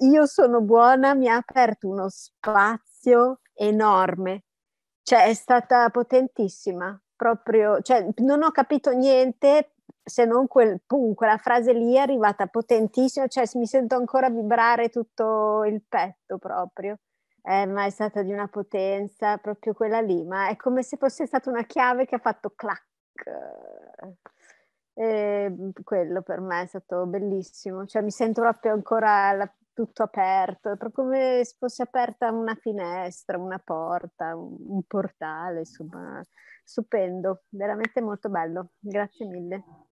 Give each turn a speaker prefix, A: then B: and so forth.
A: io sono buona mi ha aperto uno spazio enorme, cioè è stata potentissima, proprio, cioè, non ho capito niente se non quel pum, quella frase lì è arrivata potentissima, cioè mi sento ancora vibrare tutto il petto proprio. Eh, ma è stata di una potenza proprio quella lì, ma è come se fosse stata una chiave che ha fatto clac. E eh, quello per me è stato bellissimo, cioè mi sento proprio ancora la tutto aperto, proprio come se fosse aperta una finestra, una porta, un portale, insomma, stupendo, veramente molto bello. Grazie mille.